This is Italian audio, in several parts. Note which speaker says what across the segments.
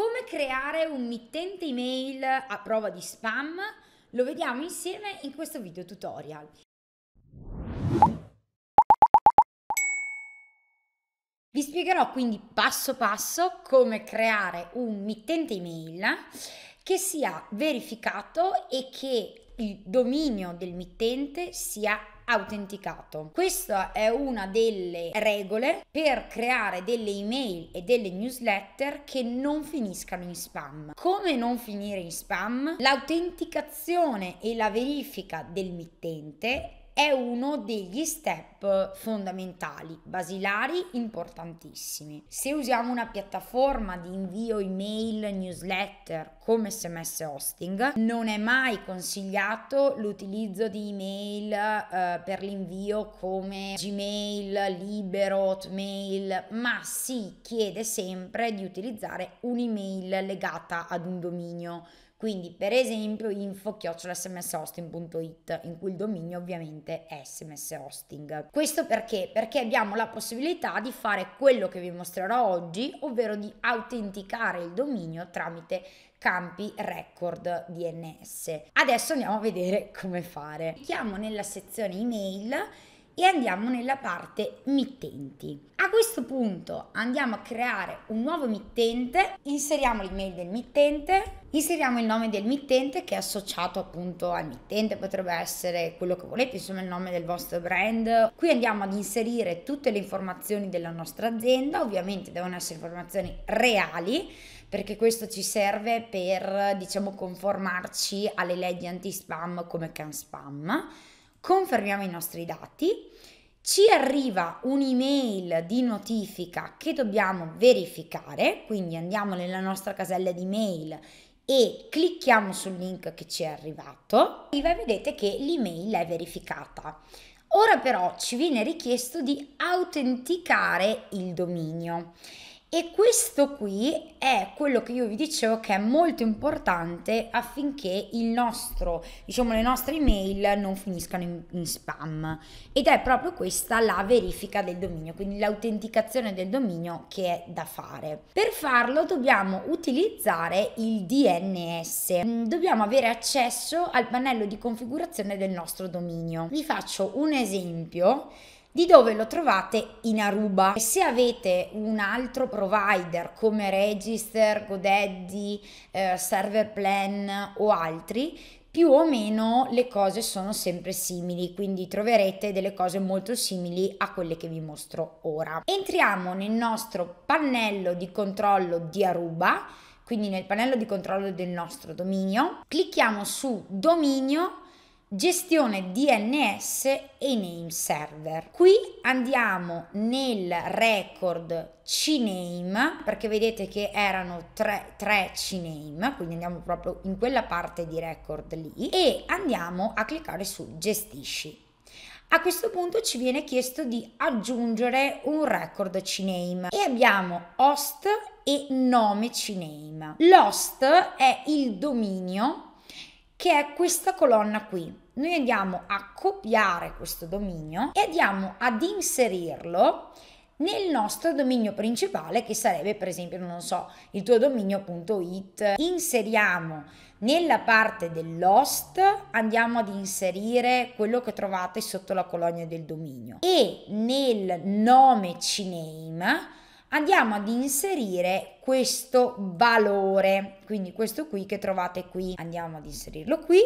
Speaker 1: Come creare un mittente email a prova di spam? Lo vediamo insieme in questo video tutorial. Vi spiegherò quindi passo passo come creare un mittente email che sia verificato e che il dominio del mittente sia autenticato. Questa è una delle regole per creare delle email e delle newsletter che non finiscano in spam. Come non finire in spam? L'autenticazione e la verifica del mittente è uno degli step fondamentali, basilari, importantissimi. Se usiamo una piattaforma di invio email, newsletter come SMS hosting, non è mai consigliato l'utilizzo di email eh, per l'invio come Gmail, Libero, Hotmail, ma si chiede sempre di utilizzare un'email legata ad un dominio quindi per esempio info smshosting.it in cui il dominio ovviamente è sms hosting. Questo perché? Perché abbiamo la possibilità di fare quello che vi mostrerò oggi, ovvero di autenticare il dominio tramite campi record DNS. Adesso andiamo a vedere come fare. Clicchiamo nella sezione email e andiamo nella parte mittenti. A questo punto andiamo a creare un nuovo mittente, inseriamo l'email del mittente, inseriamo il nome del mittente che è associato appunto al mittente, potrebbe essere quello che volete, insomma il nome del vostro brand. Qui andiamo ad inserire tutte le informazioni della nostra azienda, ovviamente devono essere informazioni reali perché questo ci serve per diciamo conformarci alle leggi anti-spam come can spam confermiamo i nostri dati, ci arriva un'email di notifica che dobbiamo verificare, quindi andiamo nella nostra casella di mail e clicchiamo sul link che ci è arrivato e vedete che l'email è verificata. Ora però ci viene richiesto di autenticare il dominio e questo qui è quello che io vi dicevo che è molto importante affinché il nostro, diciamo, le nostre email non finiscano in, in spam. Ed è proprio questa la verifica del dominio, quindi l'autenticazione del dominio che è da fare. Per farlo dobbiamo utilizzare il DNS, mm, dobbiamo avere accesso al pannello di configurazione del nostro dominio. Vi faccio un esempio di dove lo trovate in Aruba. E se avete un altro provider come Register, Godaddy, eh, Serverplan o altri, più o meno le cose sono sempre simili, quindi troverete delle cose molto simili a quelle che vi mostro ora. Entriamo nel nostro pannello di controllo di Aruba, quindi nel pannello di controllo del nostro dominio, clicchiamo su dominio gestione DNS e name server. Qui andiamo nel record CNAME perché vedete che erano tre, tre CNAME, quindi andiamo proprio in quella parte di record lì e andiamo a cliccare su gestisci. A questo punto ci viene chiesto di aggiungere un record CNAME e abbiamo host e nome CNAME. L'host è il dominio che è questa colonna qui. Noi andiamo a copiare questo dominio e andiamo ad inserirlo nel nostro dominio principale che sarebbe per esempio non so il tuo dominio.it inseriamo nella parte dell'host andiamo ad inserire quello che trovate sotto la colonia del dominio e nel nome cname andiamo ad inserire questo valore, quindi questo qui che trovate qui, andiamo ad inserirlo qui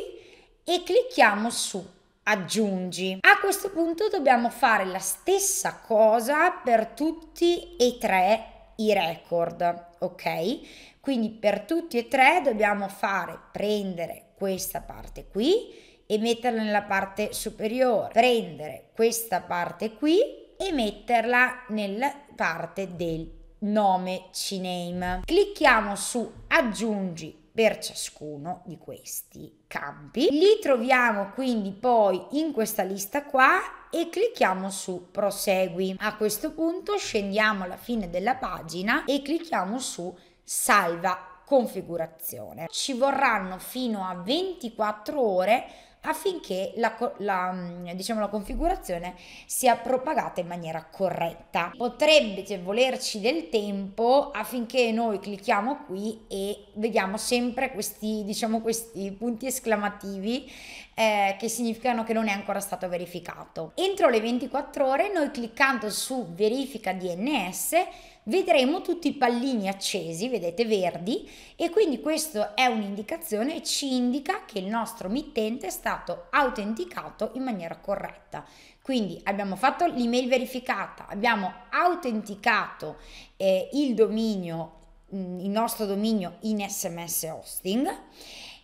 Speaker 1: e clicchiamo su aggiungi. A questo punto dobbiamo fare la stessa cosa per tutti e tre i record, ok? Quindi per tutti e tre dobbiamo fare prendere questa parte qui e metterla nella parte superiore, prendere questa parte qui e metterla nel parte del nome CNAME. Clicchiamo su aggiungi per ciascuno di questi campi. Li troviamo quindi poi in questa lista qua e clicchiamo su prosegui. A questo punto scendiamo alla fine della pagina e clicchiamo su salva configurazione. Ci vorranno fino a 24 ore affinché la, la, mm, diciamo, la configurazione sia propagata in maniera corretta. Potrebbe cioè, volerci del tempo affinché noi clicchiamo qui e vediamo sempre questi, diciamo, questi punti esclamativi eh, che significano che non è ancora stato verificato. Entro le 24 ore noi cliccando su verifica DNS vedremo tutti i pallini accesi, vedete verdi, e quindi questo è un'indicazione, ci indica che il nostro mittente è stato autenticato in maniera corretta. Quindi abbiamo fatto l'email verificata, abbiamo autenticato eh, il dominio, mm, il nostro dominio in SMS hosting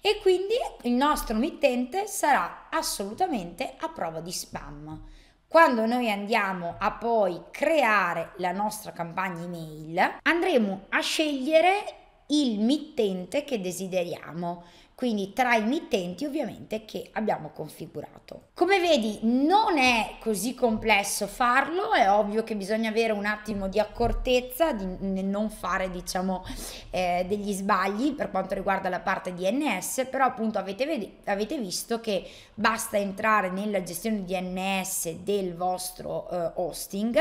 Speaker 1: e quindi il nostro mittente sarà assolutamente a prova di spam. Quando noi andiamo a poi creare la nostra campagna email, andremo a scegliere il mittente che desideriamo quindi tra i mittenti ovviamente che abbiamo configurato. Come vedi non è così complesso farlo, è ovvio che bisogna avere un attimo di accortezza nel non fare diciamo eh, degli sbagli per quanto riguarda la parte DNS, però appunto avete, avete visto che basta entrare nella gestione DNS del vostro eh, hosting,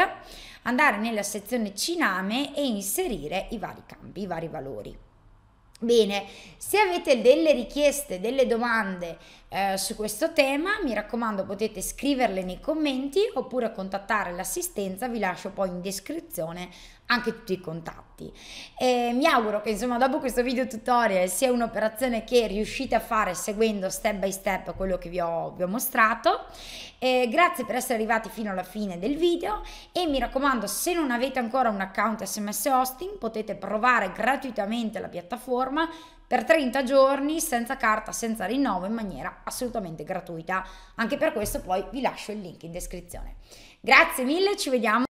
Speaker 1: andare nella sezione Ciname e inserire i vari campi, i vari valori. Bene, se avete delle richieste, delle domande eh, su questo tema. Mi raccomando, potete scriverle nei commenti oppure contattare l'assistenza, vi lascio poi in descrizione anche tutti i contatti. E mi auguro che insomma dopo questo video tutorial sia un'operazione che riuscite a fare seguendo step by step quello che vi ho, vi ho mostrato. E grazie per essere arrivati fino alla fine del video e mi raccomando se non avete ancora un account sms hosting potete provare gratuitamente la piattaforma per 30 giorni senza carta, senza rinnovo in maniera assolutamente gratuita. Anche per questo poi vi lascio il link in descrizione. Grazie mille, ci vediamo.